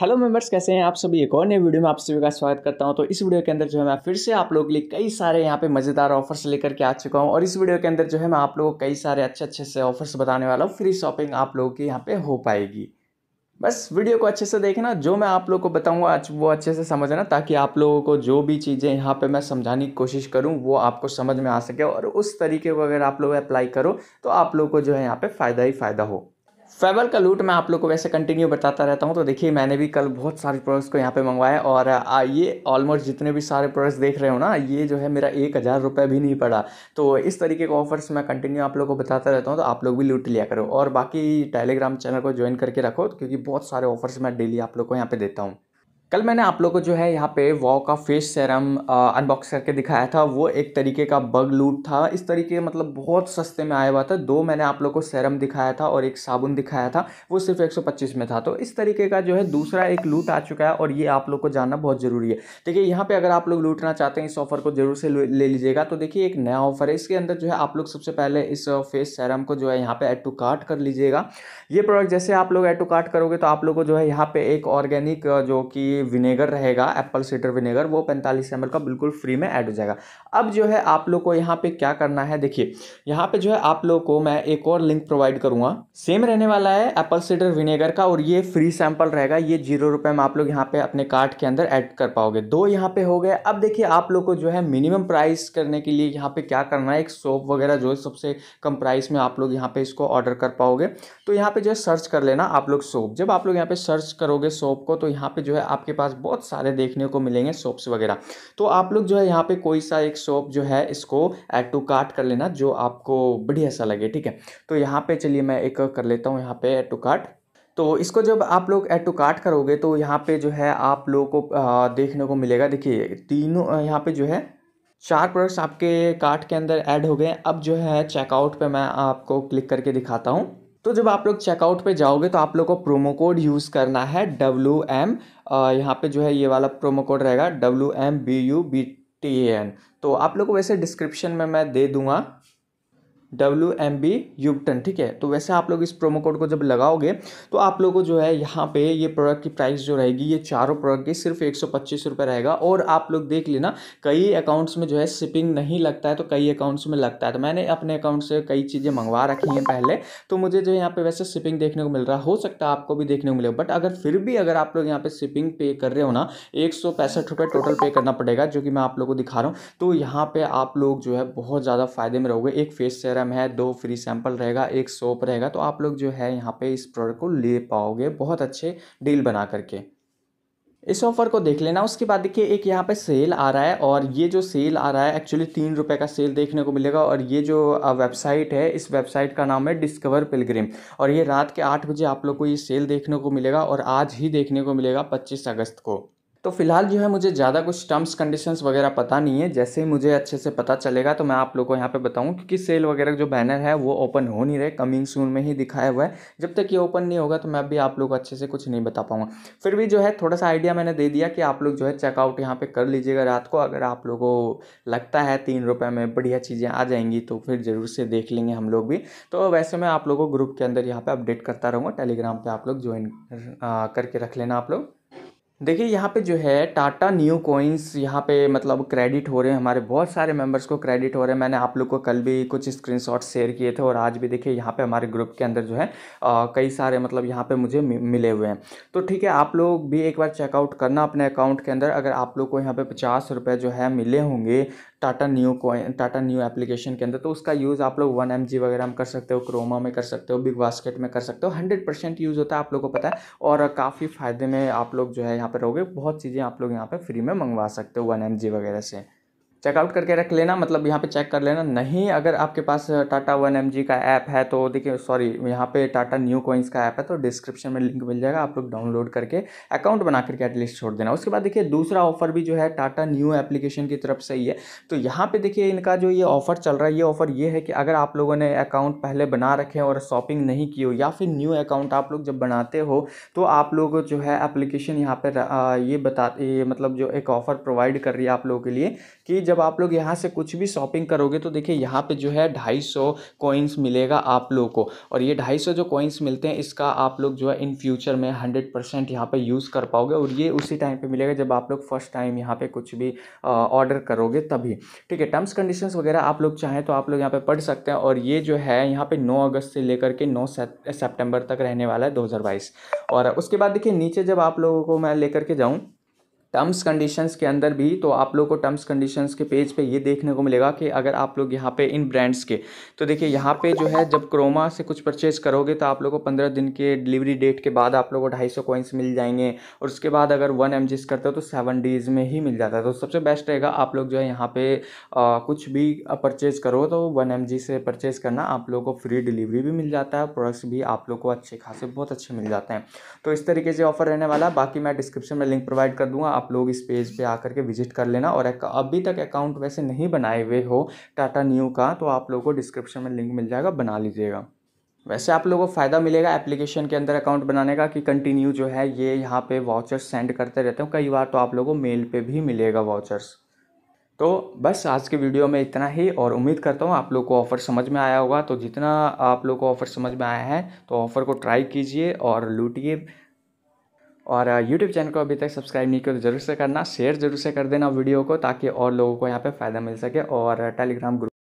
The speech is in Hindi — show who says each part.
Speaker 1: हेलो मेम्बर्स कैसे हैं आप सभी एक और नई वीडियो में आप सभी का स्वागत करता हूं तो इस वीडियो के अंदर जो है मैं फिर से आप लोगों के लिए कई सारे यहां पे मज़ेदार ऑफर्स लेकर के आ चुका हूं और इस वीडियो के अंदर जो है मैं आप लोगों को कई सारे अच्छे अच्छे से ऑफर्स बताने वाला हूं फ्री शॉपिंग आप लोगों की यहाँ पर हो पाएगी बस वीडियो को अच्छे से देखना जो मैं आप लोग को बताऊँगा वो अच्छे से समझना ताकि आप लोगों को जो भी चीज़ें यहाँ पर मैं समझाने की कोशिश करूँ वो आपको समझ में आ सके और उस तरीके को अगर आप लोग अप्लाई करो तो आप लोग को जो है यहाँ पर फ़ायदा ही फ़ायदा हो फेबल का लूट मैं आप लोग को वैसे कंटिन्यू बताता रहता हूँ तो देखिए मैंने भी कल बहुत सारे प्रोडक्ट्स को यहाँ पे मंगवाया और ये ऑलमोस्ट जितने भी सारे प्रोडक्ट्स देख रहे हो ना ये जो है मेरा एक हज़ार रुपये भी नहीं पड़ा तो इस तरीके के ऑफर्स मैं कंटिन्यू आप लोग को बताता रहता हूँ तो आप लोग भी लूट लिया करो और बाकी टेलीग्राम चैनल को ज्वाइन करके रखो क्योंकि बहुत सारे ऑफर्स मैं डेली आप लोग को यहाँ पर देता हूँ कल मैंने आप लोगों को जो है यहाँ पे वॉ का फेस सेरम अनबॉक्स करके दिखाया था वो एक तरीके का बग लूट था इस तरीके मतलब बहुत सस्ते में आया हुआ था दो मैंने आप लोगों को सेरम दिखाया था और एक साबुन दिखाया था वो सिर्फ 125 में था तो इस तरीके का जो है दूसरा एक लूट आ चुका है और ये आप लोग को जानना बहुत ज़रूरी है देखिए यहाँ पर अगर आप लोग लूटना चाहते हैं इस ऑफर को जरूर से ले लीजिएगा तो देखिए एक नया ऑफर है इसके अंदर जो है आप लोग सबसे पहले इस फेस सैरम को जो है यहाँ पर एड टू कार्ट कर लीजिएगा ये प्रोडक्ट जैसे आप लोग एड टू कार्ट करोगे तो आप लोग को जो है यहाँ पर एक ऑर्गेनिक जो कि विनेगर रहेगा एप्पल सीडर विनेगर वो पैंतालीस एम का बिल्कुल फ्री में ऐड हो जाएगा अब जो है आप लोग को यहाँ पे क्या करना है देखिए यहाँ पे जो है आप लोग को मैं एक और लिंक प्रोवाइड करूँगा सेम रहने वाला है एप्पल सीडर विनेगर का और ये फ्री सैम्पल रहेगा ये जीरो रुपये में आप लोग यहाँ पर अपने कार्ट के अंदर ऐड कर पाओगे दो यहाँ पर हो गए अब देखिए आप लोग को जो है मिनिमम प्राइस करने के लिए यहाँ पर क्या करना है एक सोप वगैरह जो है सबसे कम प्राइस में आप लोग यहाँ पर इसको ऑर्डर कर पाओगे तो यहाँ पर जो है सर्च कर लेना आप लोग सोप जब आप लोग यहाँ पर सर्च करोगे सोप को तो यहाँ पर जो है आप आपके पास बहुत सारे देखने को मिलेंगे सोप्स वगैरह तो आप लोग जो है यहाँ पे कोई सा एक सोप जो है इसको एड टू कार्ट कर लेना जो आपको बढ़िया सा लगे ठीक है तो यहाँ पे चलिए मैं एक कर लेता हूँ यहाँ पे एड टू कार्ट तो इसको जब आप लोग एड टू कार्ट करोगे तो यहाँ पे जो है आप लोगों को देखने को मिलेगा देखिए तीनों यहाँ पे जो है चार प्रोडक्ट्स आपके कार्ट के अंदर ऐड हो गए अब जो है चेकआउट पे मैं आपको क्लिक करके दिखाता हूँ तो जब आप लोग चेकआउट पे जाओगे तो आप लोग को प्रोमो कोड यूज़ करना है डब्ल्यू एम यहाँ पे जो है ये वाला प्रोमो कोड रहेगा W M B U B T N तो आप लोग को वैसे डिस्क्रिप्शन में मैं दे दूँगा डब्ल्यू एम बी यूबटन ठीक है तो वैसे आप लोग इस प्रोमो कोड को जब लगाओगे तो आप लोगों को जो है यहाँ पे ये प्रोडक्ट की प्राइस जो रहेगी ये चारों प्रोडक्ट की सिर्फ एक सौ पच्चीस रुपये रहेगा और आप लोग देख लेना कई अकाउंट्स में जो है शिपिंग नहीं लगता है तो कई अकाउंट्स में लगता है तो मैंने अपने अकाउंट से कई चीज़ें मंगवा रखी हैं पहले तो मुझे जो यहाँ पर वैसे शिपिंग देखने को मिल रहा हो सकता है आपको भी देखने को मिले बट अगर फिर भी अगर आप लोग यहाँ पर शिपिंग पे कर रहे हो ना एक सौ पैंसठ रुपये टोटल पे करना पड़ेगा जो कि मैं आप लोग को दिखा रहा हूँ तो यहाँ पर आप लोग जो है बहुत ज़्यादा फायदे में रहोगे एक फेस शेयर सीरम है दो फ्री सैंपल रहेगा एक सोप रहेगा तो आप लोग जो है यहाँ पे इस प्रोडक्ट को ले पाओगे बहुत अच्छे डील बना करके इस ऑफर को देख लेना उसके बाद देखिए एक यहाँ पे सेल आ रहा है और ये जो सेल आ रहा है एक्चुअली तीन रुपये का सेल देखने को मिलेगा और ये जो वेबसाइट है इस वेबसाइट का नाम है डिस्कवर पिलग्रिम और ये रात के आठ बजे आप लोग को ये सेल देखने को मिलेगा और आज ही देखने को मिलेगा पच्चीस अगस्त को तो फिलहाल जो है मुझे ज़्यादा कुछ टर्म्स कंडीशंस वगैरह पता नहीं है जैसे ही मुझे अच्छे से पता चलेगा तो मैं आप लोगों को यहाँ पे बताऊँ क्योंकि सेल वगैरह जो बैनर है वो ओपन हो नहीं रहे कमिंग सून में ही दिखाया हुआ है जब तक ये ओपन नहीं होगा तो मैं अभी आप लोग को अच्छे से कुछ नहीं बता पाऊँगा फिर भी जो है थोड़ा सा आइडिया मैंने दे दिया कि आप लोग जो है चेकआउट यहाँ पर कर लीजिएगा रात को अगर आप लोगों को लगता है तीन रुपये में बढ़िया चीज़ें आ जाएंगी तो फिर ज़रूर से देख लेंगे हम लोग भी तो वैसे मैं आप लोगों को ग्रुप के अंदर यहाँ पर अपडेट करता रहूँगा टेलीग्राम पर आप लोग ज्वाइन करके रख लेना आप लोग देखिए यहाँ पे जो है टाटा न्यू कोइंस यहाँ पे मतलब क्रेडिट हो रहे हैं हमारे बहुत सारे मेंबर्स को क्रेडिट हो रहे हैं मैंने आप लोग को कल भी कुछ स्क्रीनशॉट शेयर किए थे और आज भी देखिए यहाँ पे हमारे ग्रुप के अंदर जो है आ, कई सारे मतलब यहाँ पे मुझे मिले हुए हैं तो ठीक है आप लोग भी एक बार चेकआउट करना अपने अकाउंट के अंदर अगर आप लोग को यहाँ पर पचास जो है मिले होंगे टाटा न्यू कॉइन टाटा न्यू एप्लीकेशन के अंदर तो उसका यूज़ आप लोग वन एम जी वगैरह में कर सकते हो क्रोमा में कर सकते हो बिग बास्केट में कर सकते हो हंड्रेड परसेंट यूज़ होता है आप लोग को पता है और काफ़ी फ़ायदे में आप लोग जो है यहाँ पर रहोगे बहुत चीज़ें आप लोग यहाँ पर फ्री में मंगवा सकते हो वन एम जी वगैरह से चेकआउट करके रख लेना मतलब यहाँ पे चेक कर लेना नहीं अगर आपके पास टाटा वन एम का ऐप है तो देखिए सॉरी यहाँ पे टाटा न्यू कॉइंस का ऐप है तो डिस्क्रिप्शन में लिंक मिल जाएगा आप लोग डाउनलोड करके अकाउंट बना करके एटलीस्ट छोड़ देना उसके बाद देखिए दूसरा ऑफर भी जो है टाटा न्यू एप्लीकेशन की तरफ से ही है तो यहाँ पर देखिए इनका जो ये ऑफर चल रहा है ये ऑफर ये है कि अगर आप लोगों ने अकाउंट पहले बना रखे और शॉपिंग नहीं की हो या फिर न्यू अकाउंट आप लोग जब बनाते हो तो आप लोग जो है एप्लीकेशन यहाँ पर ये बता ये मतलब जो एक ऑफ़र प्रोवाइड कर रही है आप लोगों के लिए कि जब आप लोग यहाँ से कुछ भी शॉपिंग करोगे तो देखिए यहाँ पे जो है ढाई सौ कॉइन्स मिलेगा आप लोग को और ये ढाई सौ जो कॉइन्स मिलते हैं इसका आप लोग जो है इन फ्यूचर में हंड्रेड परसेंट यहाँ पर यूज़ कर पाओगे और ये उसी टाइम पर मिलेगा जब आप लोग फर्स्ट टाइम यहाँ पर कुछ भी ऑर्डर करोगे तभी ठीक है टर्म्स कंडीशन वगैरह आप लोग चाहें तो आप लोग यहाँ पर पढ़ सकते हैं और ये जो है यहाँ पर नौ अगस्त से लेकर के नौ सेप्टेम्बर तक रहने वाला है दो और उसके बाद देखिए नीचे जब आप लोगों को मैं लेकर के जाऊँ टर्म्स कंडीशंस के अंदर भी तो आप लोग को टर्म्स कंडीशंस के पेज पे ये देखने को मिलेगा कि अगर आप लोग यहाँ पे इन ब्रांड्स के तो देखिए यहाँ पे जो है जब क्रोमा से कुछ परचेज करोगे तो आप लोग को पंद्रह दिन के डिलीवरी डेट के बाद आप लोग को ढाई सौ कॉइन्स मिल जाएंगे और उसके बाद अगर वन एम करते हो तो सेवन डेज़ में ही मिल जाता है तो सबसे बेस्ट रहेगा आप लोग जो है यहाँ पर कुछ भी परचेज़ करो तो वन एम से परचेज़ करना आप लोग को फ्री डिलीवरी भी मिल जाता है प्रोडक्ट्स भी आप लोग को अच्छे खासे बहुत अच्छे मिल जाते हैं तो इस तरीके से ऑफर रहने वाला बाकी मैं डिस्क्रिप्शन में लिंक प्रोवाइड कर दूँगा आप लोग इस पेज पे आकर के विजिट कर लेना और अभी तक अकाउंट वैसे नहीं बनाए हुए हो टाटा न्यू का तो आप लोगों को डिस्क्रिप्शन में लिंक मिल जाएगा बना लीजिएगा वैसे आप लोगों को फ़ायदा मिलेगा एप्लीकेशन के अंदर अकाउंट बनाने का कि कंटिन्यू जो है ये यहाँ पे वाउचर्स सेंड करते रहते हैं कई बार तो आप लोगों को मेल पे भी मिलेगा वाउचर्स तो बस आज के वीडियो में इतना ही और उम्मीद करता हूँ आप लोग को ऑफ़र समझ में आया होगा तो जितना आप लोग को ऑफ़र समझ में आया है तो ऑफ़र को ट्राई कीजिए और लूटिए और यूट्यूब चैनल को अभी तक सब्सक्राइब नहीं किया तो जरूर से करना शेयर जरूर से कर देना वीडियो को ताकि और लोगों को यहाँ पे फ़ायदा मिल सके और टेलीग्राम ग्रुप